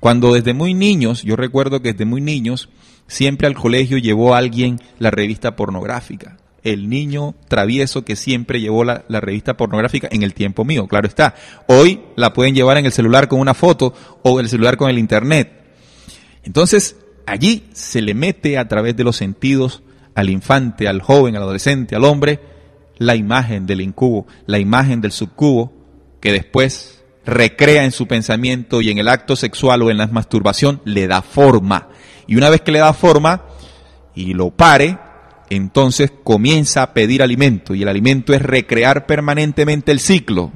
S1: Cuando desde muy niños, yo recuerdo que desde muy niños, siempre al colegio llevó alguien la revista pornográfica. El niño travieso que siempre llevó la, revista pornográfica en el tiempo mío, claro está. Hoy la pueden llevar en el celular con una foto o el celular con el internet. Entonces, allí se le mete a través de los sentidos al infante, al joven, al adolescente, al hombre, la imagen del incubo, la imagen del subcubo, que después recrea en su pensamiento y en el acto sexual o en la masturbación, le da forma. Y una vez que le da forma y lo pare, entonces comienza a pedir alimento y el alimento es recrear permanentemente el ciclo.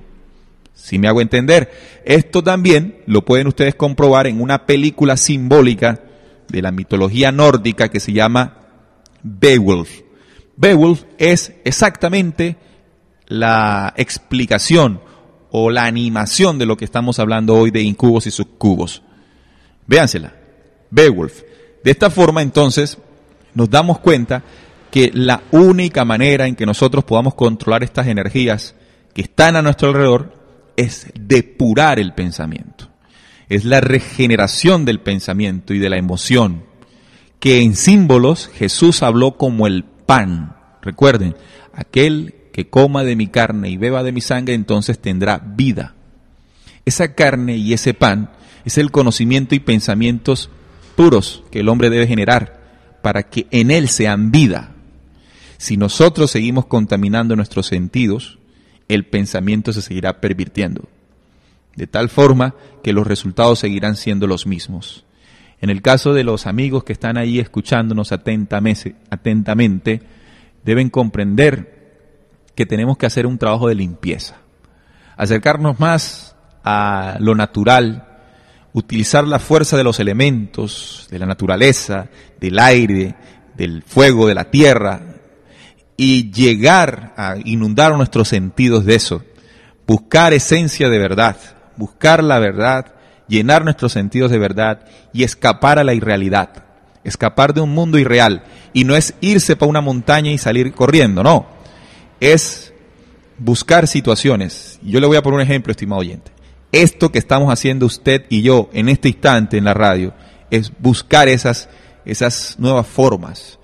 S1: Si me hago entender, esto también lo pueden ustedes comprobar en una película simbólica de la mitología nórdica que se llama Beowulf. Beowulf es exactamente la explicación o la animación de lo que estamos hablando hoy de incubos y subcubos. Véansela, Beowulf. De esta forma entonces nos damos cuenta que la única manera en que nosotros podamos controlar estas energías que están a nuestro alrededor es depurar el pensamiento es la regeneración del pensamiento y de la emoción, que en símbolos Jesús habló como el pan. Recuerden, aquel que coma de mi carne y beba de mi sangre, entonces tendrá vida. Esa carne y ese pan es el conocimiento y pensamientos puros que el hombre debe generar para que en él sean vida. Si nosotros seguimos contaminando nuestros sentidos, el pensamiento se seguirá pervirtiendo de tal forma que los resultados seguirán siendo los mismos. En el caso de los amigos que están ahí escuchándonos atentamente, deben comprender que tenemos que hacer un trabajo de limpieza, acercarnos más a lo natural, utilizar la fuerza de los elementos, de la naturaleza, del aire, del fuego, de la tierra, y llegar a inundar nuestros sentidos de eso, buscar esencia de verdad, buscar la verdad, llenar nuestros sentidos de verdad y escapar a la irrealidad, escapar de un mundo irreal. Y no es irse para una montaña y salir corriendo, no. Es buscar situaciones. Yo le voy a poner un ejemplo, estimado oyente. Esto que estamos haciendo usted y yo en este instante en la radio es buscar esas, esas nuevas formas.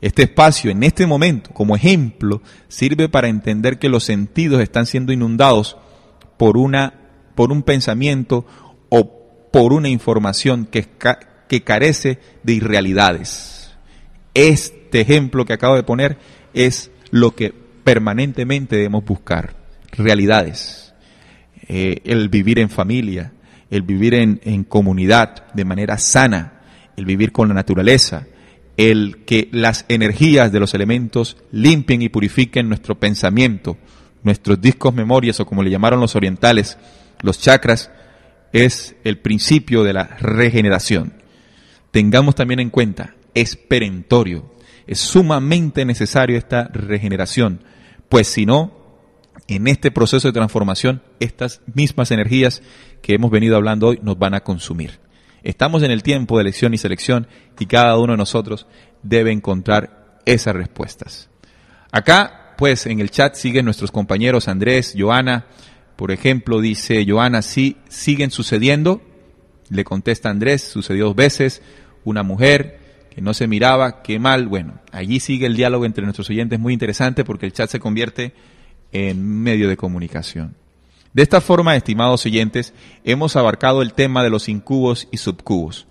S1: Este espacio en este momento, como ejemplo, sirve para entender que los sentidos están siendo inundados por una por un pensamiento o por una información que, que carece de irrealidades. Este ejemplo que acabo de poner es lo que permanentemente debemos buscar, realidades, eh, el vivir en familia, el vivir en, en comunidad de manera sana, el vivir con la naturaleza, el que las energías de los elementos limpien y purifiquen nuestro pensamiento, nuestros discos memorias o como le llamaron los orientales, los chakras, es el principio de la regeneración. Tengamos también en cuenta, es perentorio, es sumamente necesario esta regeneración, pues si no, en este proceso de transformación, estas mismas energías que hemos venido hablando hoy nos van a consumir. Estamos en el tiempo de elección y selección y cada uno de nosotros debe encontrar esas respuestas. Acá, pues, en el chat siguen nuestros compañeros Andrés, Joana, por ejemplo, dice Joana, sí, siguen sucediendo. Le contesta Andrés, sucedió dos veces, una mujer que no se miraba, qué mal. Bueno, allí sigue el diálogo entre nuestros oyentes, muy interesante porque el chat se convierte en medio de comunicación. De esta forma, estimados oyentes, hemos abarcado el tema de los incubos y subcubos.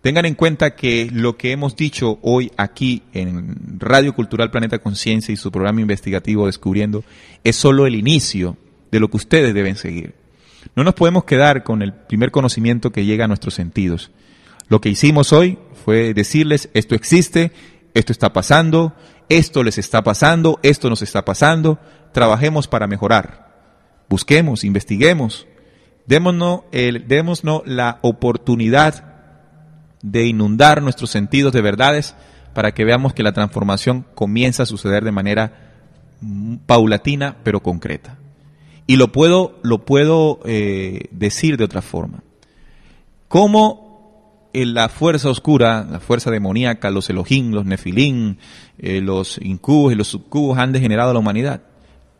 S1: Tengan en cuenta que lo que hemos dicho hoy aquí en Radio Cultural Planeta Conciencia y su programa investigativo Descubriendo es solo el inicio de lo que ustedes deben seguir. No nos podemos quedar con el primer conocimiento que llega a nuestros sentidos. Lo que hicimos hoy fue decirles, esto existe, esto está pasando, esto les está pasando, esto nos está pasando, trabajemos para mejorar. Busquemos, investiguemos, démonos, la oportunidad de inundar nuestros sentidos de verdades para que veamos que la transformación comienza a suceder de manera paulatina pero concreta. Y lo puedo, lo puedo eh, decir de otra forma. como eh, la fuerza oscura, la fuerza demoníaca, los Elohim, los Nefilín, eh, los incubos y los subcubos han degenerado a la humanidad?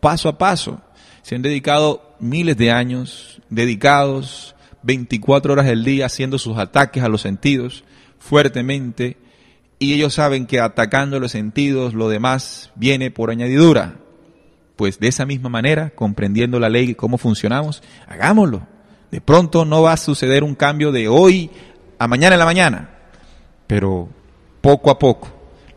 S1: Paso a paso. Se han dedicado miles de años, dedicados 24 horas al día haciendo sus ataques a los sentidos fuertemente y ellos saben que atacando los sentidos lo demás viene por añadidura pues de esa misma manera, comprendiendo la ley y cómo funcionamos, hagámoslo. De pronto no va a suceder un cambio de hoy a mañana en la mañana, pero poco a poco.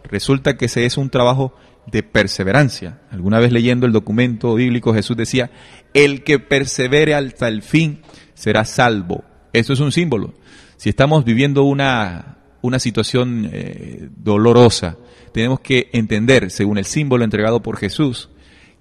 S1: Resulta que ese es un trabajo de perseverancia. Alguna vez leyendo el documento bíblico Jesús decía, el que persevere hasta el fin será salvo. Eso es un símbolo. Si estamos viviendo una, situación eh, dolorosa, tenemos que entender, según el símbolo entregado por Jesús,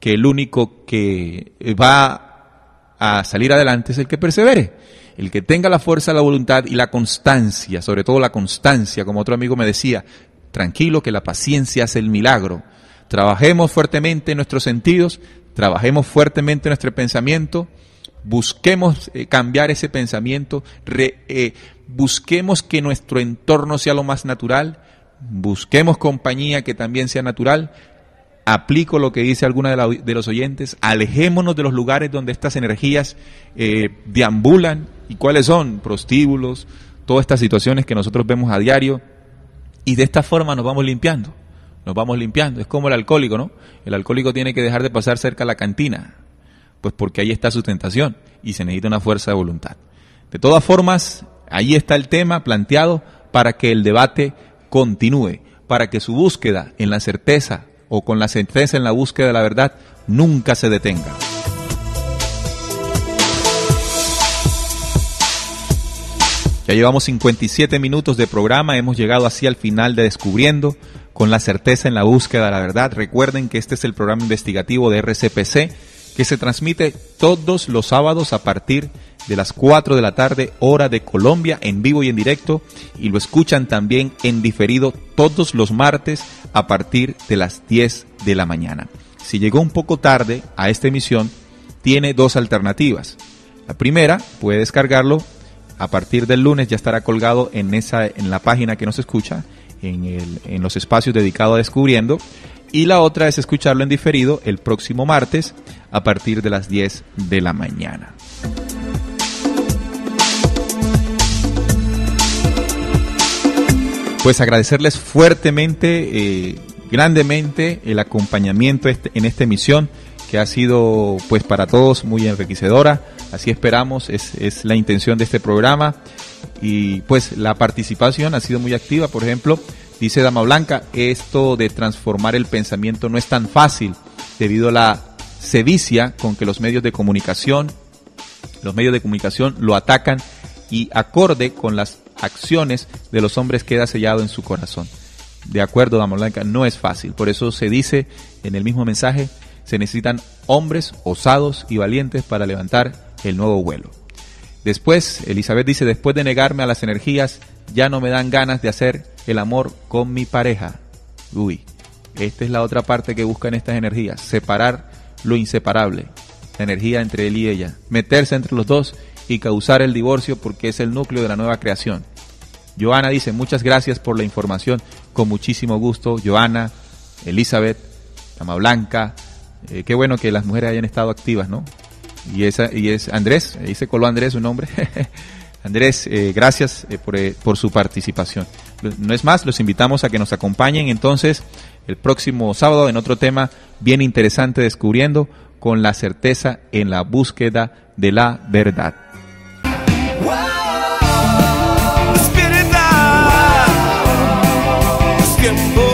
S1: que el único que va a salir adelante es el que persevere, el que tenga la fuerza, la voluntad y la constancia, sobre todo la constancia, como otro amigo me decía, tranquilo que la paciencia hace el milagro. Trabajemos fuertemente nuestros sentidos, trabajemos fuertemente nuestro pensamiento, busquemos eh, cambiar ese pensamiento, eh, busquemos que nuestro entorno sea lo más natural, busquemos compañía que también sea natural, aplico lo que dice alguna de, los oyentes, alejémonos de los lugares donde estas energías eh, deambulan. ¿Y cuáles son? Prostíbulos, todas estas situaciones que nosotros vemos a diario. Y de esta forma nos vamos limpiando, nos vamos limpiando. Es como el alcohólico, ¿no? El alcohólico tiene que dejar de pasar cerca a la cantina, pues porque ahí está su tentación y se necesita una fuerza de voluntad. De todas formas, ahí está el tema planteado para que el debate continúe, para que su búsqueda en la certeza o con la certeza en la búsqueda de la verdad, nunca se detenga. Ya llevamos 57 minutos de programa, hemos llegado así al final de Descubriendo, con la certeza en la búsqueda de la verdad. Recuerden que este es el programa investigativo de RCPC que se transmite todos los sábados a partir de de las 4 de la tarde, hora de Colombia, en vivo y en directo. Y lo escuchan también en diferido todos los martes a partir de las 10 de la mañana. Si llegó un poco tarde a esta emisión, tiene dos alternativas. La primera, puede descargarlo. A partir del lunes ya estará colgado en, esa, en la página que nos escucha, en, en los espacios dedicados a descubriendo y la otra es escucharlo en diferido el próximo martes a partir de las 10 de la mañana. pues agradecerles fuertemente, eh, grandemente el acompañamiento este, en esta emisión que ha sido pues para todos muy enriquecedora. Así esperamos, es, la intención de este programa. Y pues la participación ha sido muy activa, por ejemplo, dice Dama Blanca, esto de transformar el pensamiento no es tan fácil debido a la sedicia con que los medios de comunicación, los medios de comunicación lo atacan y acorde con las acciones de los hombres queda sellado en su corazón. De acuerdo, Dama Blanca, no es fácil. Por eso se dice en el mismo mensaje, se necesitan hombres osados y valientes para levantar el nuevo vuelo. Después, Elizabeth dice, después de negarme a las energías, ya no me dan ganas de hacer el amor con mi pareja. Uy, esta es la otra parte que buscan estas energías, separar lo inseparable, la energía entre él y ella, meterse entre los dos y causar el divorcio porque es el núcleo de la nueva creación. Joana dice, muchas gracias por la información. Con muchísimo gusto, Joana, Elizabeth, Dama Blanca. Eh, qué bueno que las mujeres hayan estado activas, ¿no? Y, esa, y es Andrés, ahí eh, se coló Andrés su nombre. Andrés, eh, gracias por, por, su participación. No es más, los invitamos a que nos acompañen entonces el próximo sábado en otro tema bien interesante, descubriendo con la certeza en la búsqueda de la verdad. looking for